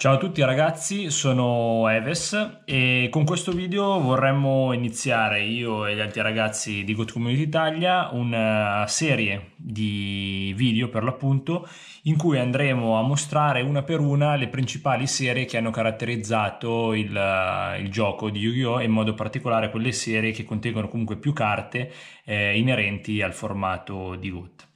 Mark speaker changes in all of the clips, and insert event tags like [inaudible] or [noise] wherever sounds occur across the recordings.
Speaker 1: Ciao a tutti ragazzi, sono Eves e con questo video vorremmo iniziare io e gli altri ragazzi di Goat Community Italia una eh, serie di video per l'appunto in cui andremo a mostrare una per una le principali serie che hanno caratterizzato il, eh, il gioco di Yu-Gi-Oh! e in modo particolare quelle serie che contengono comunque più carte eh, inerenti al formato di Goat.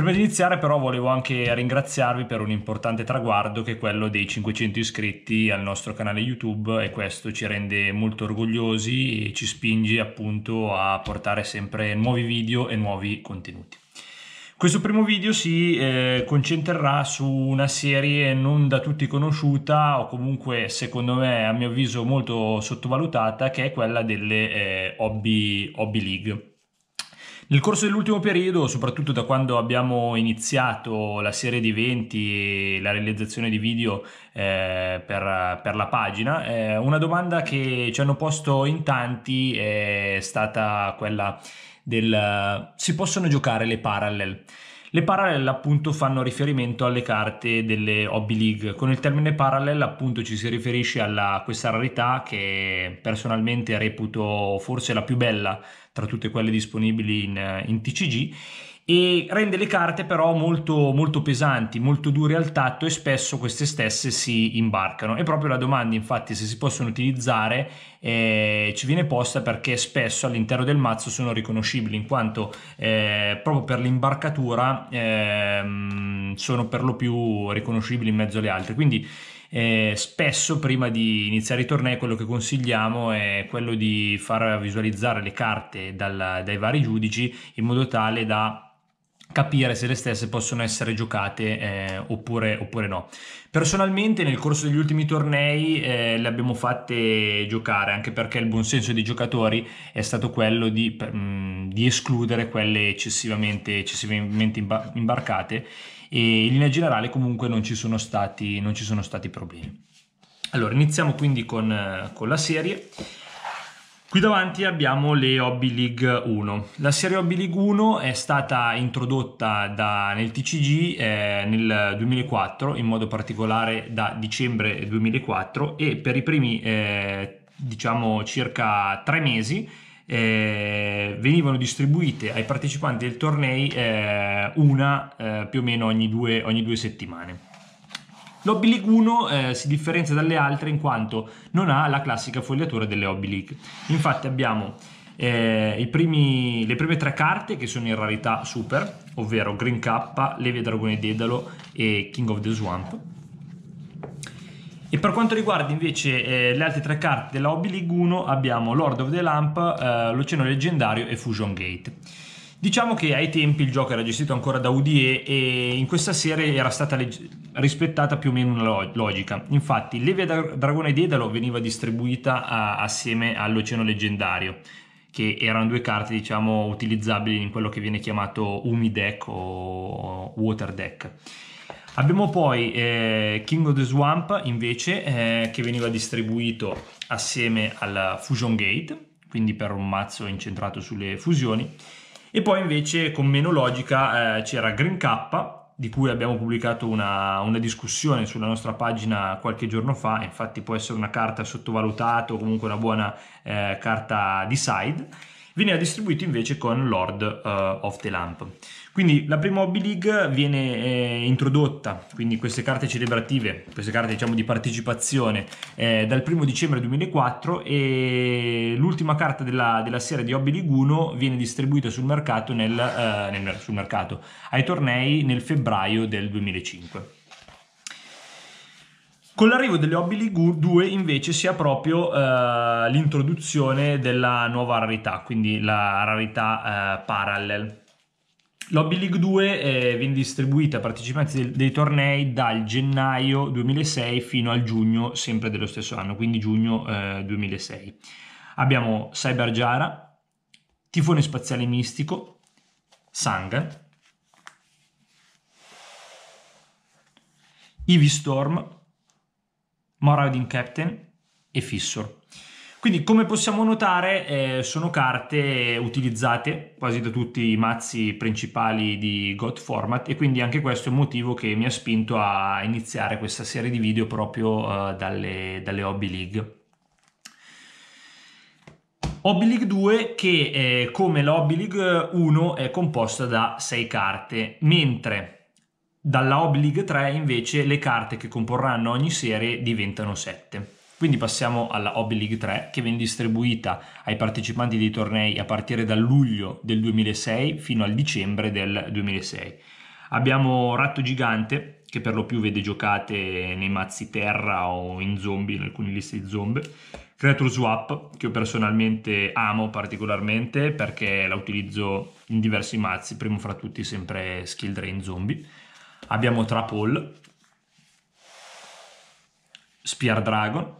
Speaker 1: Prima di iniziare però volevo anche ringraziarvi per un importante traguardo che è quello dei 500 iscritti al nostro canale YouTube e questo ci rende molto orgogliosi e ci spinge appunto a portare sempre nuovi video e nuovi contenuti. Questo primo video si eh, concentrerà su una serie non da tutti conosciuta o comunque secondo me a mio avviso molto sottovalutata che è quella delle eh, hobby, hobby League. Nel corso dell'ultimo periodo, soprattutto da quando abbiamo iniziato la serie di eventi e la realizzazione di video eh, per, per, la pagina, eh, una domanda che ci hanno posto in tanti è stata quella del eh, si possono giocare le parallel? Le parallel appunto fanno riferimento alle carte delle Hobby League. Con il termine parallel appunto ci si riferisce a questa rarità che personalmente reputo forse la più bella tra tutte quelle disponibili in, in TCG e rende le carte però molto, molto pesanti, molto dure al tatto e spesso queste stesse si imbarcano. E proprio la domanda infatti se si possono utilizzare eh, ci viene posta perché spesso all'interno del mazzo sono riconoscibili in quanto eh, proprio per l'imbarcatura eh, sono per lo più riconoscibili in mezzo alle altre. Quindi eh, spesso prima di iniziare i tornei quello che consigliamo è quello di far visualizzare le carte dal, dai vari giudici in modo tale da capire se le stesse possono essere giocate eh, oppure, oppure, no. Personalmente nel corso degli ultimi tornei eh, le abbiamo fatte giocare, anche perché il buon senso dei giocatori è stato quello di, mh, mm, di escludere quelle eccessivamente, eccessivamente imba- imbarcate e in linea generale comunque non ci sono stati, ci sono stati problemi. Allora iniziamo quindi con, con la serie. Qui davanti abbiamo le Hobby League 1. La serie Hobby League 1 è stata introdotta da, nel TCG eh, nel 2004, in modo particolare da dicembre 2004 e per i primi eh, diciamo circa tre mesi eh, venivano distribuite ai partecipanti del torneo eh, una eh, più o meno ogni due, ogni due settimane. L'Hobby League 1 eh, si differenzia dalle altre in quanto non ha la classica fogliatura delle Hobby League. Infatti abbiamo eh, primi, le prime tre carte che sono in rarità super, ovvero Green K, Levia Dragone Dedalo e King of the Swamp. E per quanto riguarda invece eh, le altre tre carte della Hobby League 1 abbiamo Lord of the Lamp, eh, L'Oceano Leggendario e Fusion Gate. Diciamo che ai tempi il gioco era gestito ancora da UDE e in questa serie era stata legge- rispettata più o meno una log- logica. Infatti, Levia da- Dragone e Dedalo veniva distribuita a- assieme all'Oceano Leggendario, che erano due carte, diciamo, utilizzabili in quello che viene chiamato Umi Deck o Water Deck. Abbiamo poi eh, King of the Swamp invece eh, che veniva distribuito assieme alla Fusion Gate, quindi per un mazzo incentrato sulle fusioni e poi invece con meno logica eh, c'era Green K di cui abbiamo pubblicato una, una, discussione sulla nostra pagina qualche giorno fa, infatti può essere una carta sottovalutata o comunque una buona eh, carta di side, veniva distribuito invece con Lord uh, of the Lamp. Quindi la prima Hobby League viene eh, introdotta, quindi queste carte celebrative, queste carte diciamo di partecipazione, eh, dal 1 dicembre 2004 e l'ultima carta della, della serie di Hobby League 1 viene distribuita sul mercato, nel, eh, nel, sul mercato ai tornei nel febbraio del 2005. Con l'arrivo delle Hobby League 2 invece si ha proprio eh, l'introduzione della nuova rarità, quindi la rarità eh, Parallel Lobby League 2 eh, viene distribuita a partecipanti dei, dei tornei dal gennaio 2006 fino al giugno sempre dello stesso anno, quindi giugno eh, 2006. Abbiamo Cyber Jara, Tifone Spaziale Mistico, Sangan, Ivy Storm, Moradin Captain e Fissor. Quindi come possiamo notare eh, sono carte utilizzate quasi da tutti i mazzi principali di God Format e quindi anche questo è un motivo che mi ha spinto a iniziare questa serie di video proprio eh, dalle, dalle Hobby League. Hobby League 2 che eh, come Hobby League 1 è composta da 6 carte, mentre dalla Hobby League 3 invece le carte che comporranno ogni serie diventano 7. Quindi passiamo alla Hobby League 3 che viene distribuita ai partecipanti dei tornei a partire da luglio del 2006 fino al dicembre del 2006. Abbiamo Ratto Gigante che per lo più vede giocate nei mazzi terra o in zombie, in alcune liste di zombie. Creature Swap, che io personalmente amo particolarmente perché la utilizzo in diversi mazzi, primo fra tutti sempre Skill Drain Zombie. Abbiamo Trap Trapol, Spear Dragon,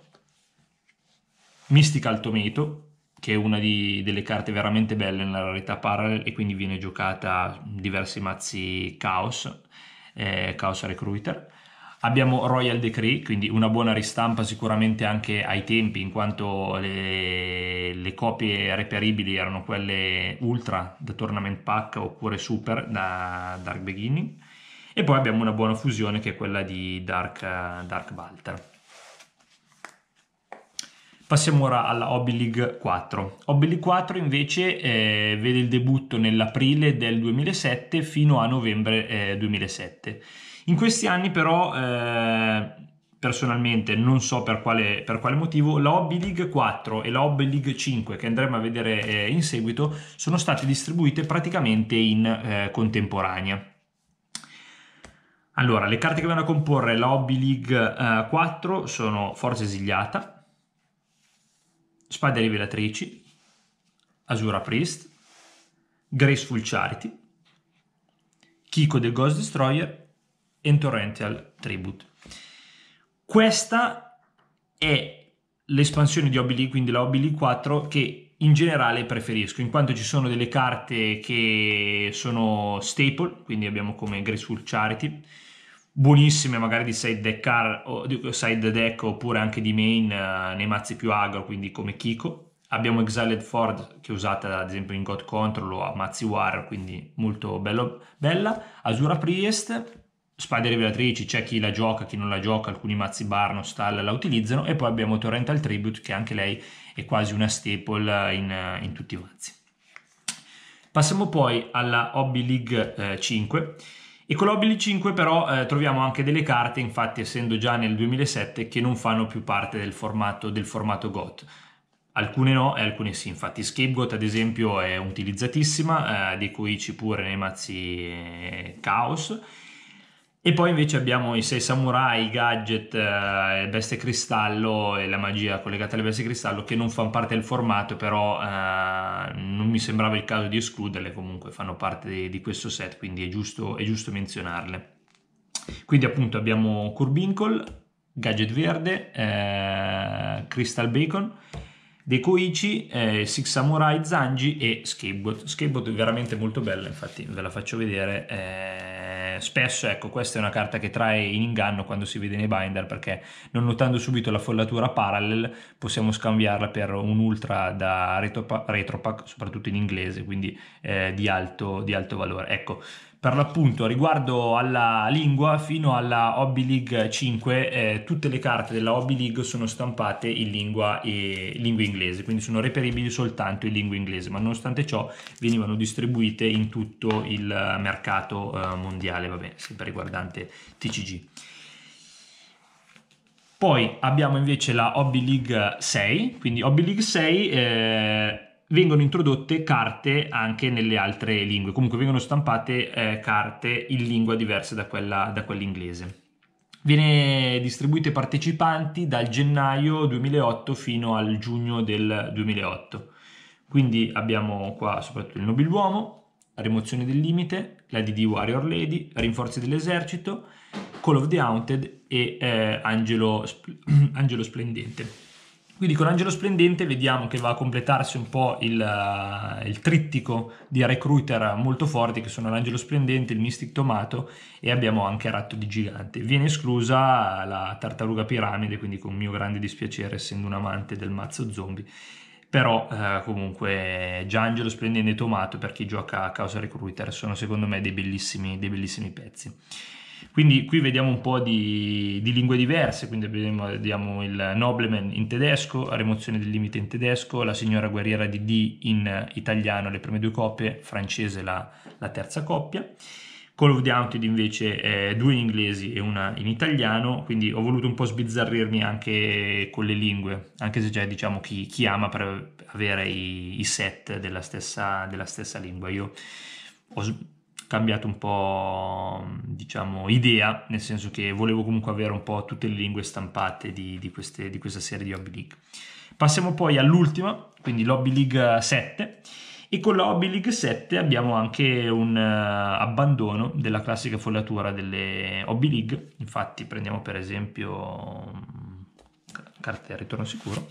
Speaker 1: Mystical Tomato, che è una di, delle carte veramente belle nella rarità parallel e quindi viene giocata diversi mazzi Chaos, eh, Chaos Recruiter. Abbiamo Royal Decree, quindi una buona ristampa sicuramente anche ai tempi, in quanto le, le copie reperibili erano quelle ultra da Tournament Pack oppure super da Dark Beginning. E poi abbiamo una buona fusione che è quella di Dark, Dark Walter. Passiamo ora alla Hobby League 4. Hobby League 4 invece eh, vede il debutto nell'aprile del 2007 fino a novembre eh, 2007. In questi anni però, eh, personalmente non so per quale, per quale, motivo, la Hobby League 4 e la Hobby League 5 che andremo a vedere eh, in seguito sono state distribuite praticamente in eh, contemporanea. Allora, le carte che vanno a comporre la Hobby League 4 eh, sono Forza Esiliata, Spade Rivelatrici, Asura Priest, Graceful Charity, Kiko del Ghost Destroyer e Torrential Tribute. Questa è l'espansione di Hobby quindi la Hobby 4, che in generale preferisco, in quanto ci sono delle carte che sono staple, quindi abbiamo come Graceful Charity, buonissime magari di side deck, car, o, di side deck oppure anche di main eh, nei mazzi più agro, quindi come Kiko. Abbiamo Exiled Ford che è usata ad esempio in God Control o a mazzi War, quindi molto bello, bella. Asura Priest, Spade Rivelatrici, c'è chi la gioca, chi non la gioca, alcuni mazzi Barno, Stall la utilizzano e poi abbiamo Torrental Tribute che anche lei è quasi una staple in, eh, in tutti i mazzi. Passiamo poi alla Hobby League eh, 5 e con l'Obili 5 però eh, troviamo anche delle carte, infatti essendo già nel 2007, che non fanno più parte del formato, del formato GOT. Alcune no e alcune sì, infatti Scapegoat ad esempio è utilizzatissima, eh, di cui ci pure nei mazzi eh, Chaos e poi invece abbiamo i sei samurai, i gadget, eh, bestie cristallo e la magia collegata alle bestie cristallo che non fanno parte del formato, però eh, non mi sembrava il caso di escluderle, comunque fanno parte di, di questo set, quindi è giusto, è giusto, menzionarle. Quindi appunto abbiamo Curbinkle, gadget verde, eh, Crystal Bacon, Dekoichi, eh, Six Samurai, Zanji e Skateboard. Skateboard veramente molto bella, infatti ve la faccio vedere. Eh, spesso ecco, questa è una carta che trae in inganno quando si vede nei binder perché non notando subito la follatura parallel possiamo scambiarla per un ultra da retropack, retro soprattutto in inglese, quindi eh, di, alto, di alto valore. Ecco, per l'appunto riguardo alla lingua fino alla Hobby League 5 eh, tutte le carte della Hobby League sono stampate in lingua, e, lingua inglese quindi sono reperibili soltanto in lingua inglese ma nonostante ciò venivano distribuite in tutto il mercato eh, mondiale vabbè sempre riguardante TCG poi abbiamo invece la Hobby League 6 quindi Hobby League 6 eh, vengono introdotte carte anche nelle altre lingue, comunque vengono stampate eh, carte in lingua diversa da quella, da quella Viene distribuito ai partecipanti dal gennaio 2008 fino al giugno del 2008. Quindi abbiamo qua soprattutto il Nobiluomo, la rimozione del limite, la DD Warrior Lady, rinforzi dell'esercito, Call of the Haunted e eh, Angelo, [clears throat] Angelo Splendente. Quindi con Angelo Splendente vediamo che va a completarsi un po' il, eh, il trittico di recruiter molto forti che sono l'Angelo Splendente, il Mystic Tomato e abbiamo anche Ratto di Gigante. Viene esclusa la Tartaruga Piramide, quindi con mio grande dispiacere essendo un amante del mazzo zombie. Però eh, comunque già Angelo Splendente e Tomato per chi gioca a causa recruiter sono secondo me dei bellissimi, dei bellissimi pezzi. Quindi qui vediamo un po' di, di lingue diverse, quindi vediamo, vediamo, il Nobleman in tedesco, la Rimozione del limite in tedesco, la Signora guerriera di D in italiano, le prime due coppie, francese la, la terza coppia. Call of the Duty invece eh, due in inglesi e una in italiano, quindi ho voluto un po' sbizzarrirmi anche con le lingue, anche se c'è diciamo chi, chi ama per avere i, i set della stessa, della stessa lingua. Io ho cambiato un po', diciamo, idea, nel senso che volevo comunque avere un po' tutte le lingue stampate di, di, queste, di questa serie di Hobby League. Passiamo poi all'ultima, quindi l'Hobby League 7, e con l'Hobby League 7 abbiamo anche un uh, abbandono della classica follatura delle Hobby League, infatti prendiamo per esempio carte mm, carta ritorno sicuro,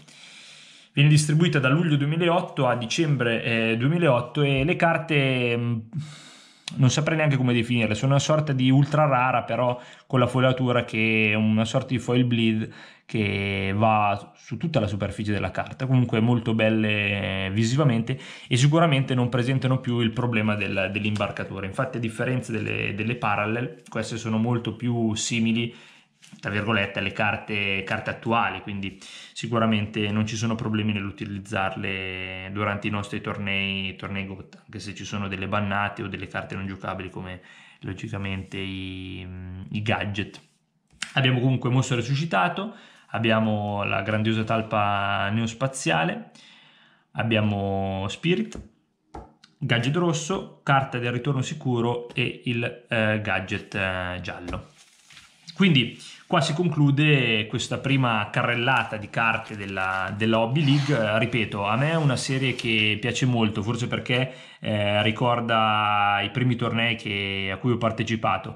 Speaker 1: viene distribuita da luglio 2008 a dicembre eh, 2008 e le carte mh, mm, non saprei neanche come definirle, sono una sorta di ultra rara però con la fogliatura che è una sorta di foil bleed che va su tutta la superficie della carta, comunque molto belle visivamente e sicuramente non presentano più il problema del, dell'imbarcatura, infatti a differenza delle, delle parallel queste sono molto più simili tra virgolette, alle carte, carte, attuali, quindi sicuramente non ci sono problemi nell'utilizzarle durante i nostri tornei, tornei GOT, anche se ci sono delle bannate o delle carte non giocabili come logicamente i, mm, i gadget. Abbiamo comunque Mosso Resuscitato, abbiamo la grandiosa talpa neospaziale, abbiamo Spirit, gadget rosso, carta del ritorno sicuro e il eh, gadget eh, giallo. Quindi qua si conclude questa prima carrellata di carte della, della Hobby League. Ripeto, a me è una serie che piace molto, forse perché eh, ricorda i primi tornei che, a cui ho partecipato.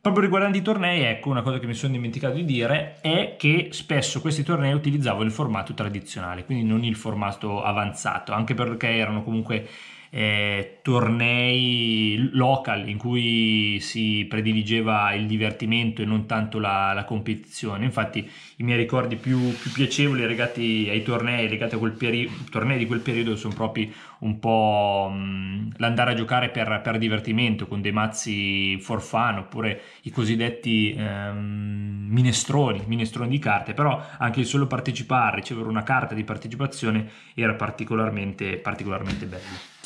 Speaker 1: Proprio riguardando i tornei, ecco una cosa che mi sono dimenticato di dire è che spesso questi tornei utilizzavo il formato tradizionale, quindi non il formato avanzato, anche perché erano comunque eh, tornei local in cui si prediligeva il divertimento e non tanto la, la competizione. Infatti i miei ricordi più, più piacevoli legati ai tornei, legati a quel periodo, tornei di quel periodo sono proprio un po' mh, l'andare a giocare per, per, divertimento con dei mazzi forfan oppure i cosiddetti ehm, minestroni, minestroni di carte, però anche il solo partecipare, ricevere una carta di partecipazione era particolarmente, particolarmente bello.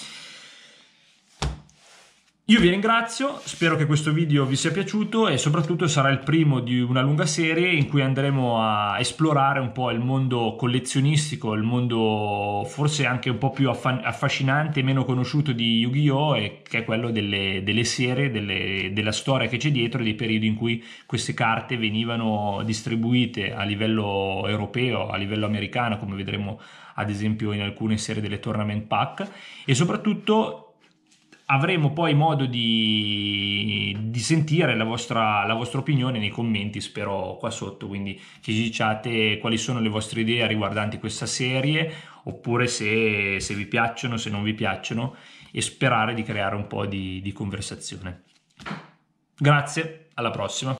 Speaker 1: Io vi ringrazio, spero che questo video vi sia piaciuto e soprattutto sarà il primo di una lunga serie in cui andremo a esplorare un po' il mondo collezionistico, il mondo forse anche un po' più affascinante e meno conosciuto di Yu-Gi-Oh! e che è quello delle, delle serie, delle, della storia che c'è dietro e dei periodi in cui queste carte venivano distribuite a livello europeo, a livello americano, come vedremo ad esempio in alcune serie delle tournament pack e soprattutto avremo poi modo di, di sentire la vostra, la vostra, opinione nei commenti, spero qua sotto, quindi ci diciate quali sono le vostre idee riguardanti questa serie, oppure se, se vi piacciono, se non vi piacciono, e sperare di creare un po' di, di conversazione. Grazie, alla prossima!